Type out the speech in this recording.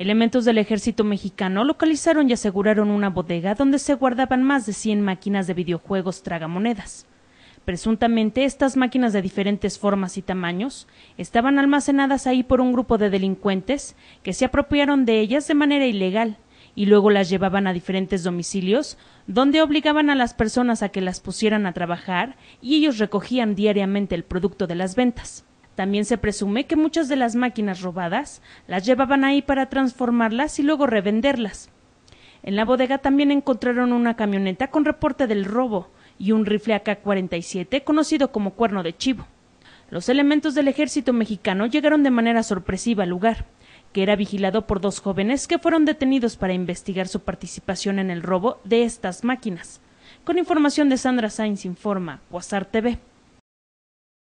Elementos del ejército mexicano localizaron y aseguraron una bodega donde se guardaban más de 100 máquinas de videojuegos tragamonedas. Presuntamente estas máquinas de diferentes formas y tamaños estaban almacenadas ahí por un grupo de delincuentes que se apropiaron de ellas de manera ilegal y luego las llevaban a diferentes domicilios donde obligaban a las personas a que las pusieran a trabajar y ellos recogían diariamente el producto de las ventas. También se presume que muchas de las máquinas robadas las llevaban ahí para transformarlas y luego revenderlas. En la bodega también encontraron una camioneta con reporte del robo y un rifle AK-47 conocido como cuerno de chivo. Los elementos del ejército mexicano llegaron de manera sorpresiva al lugar, que era vigilado por dos jóvenes que fueron detenidos para investigar su participación en el robo de estas máquinas. Con información de Sandra Sainz Informa, WhatsApp TV.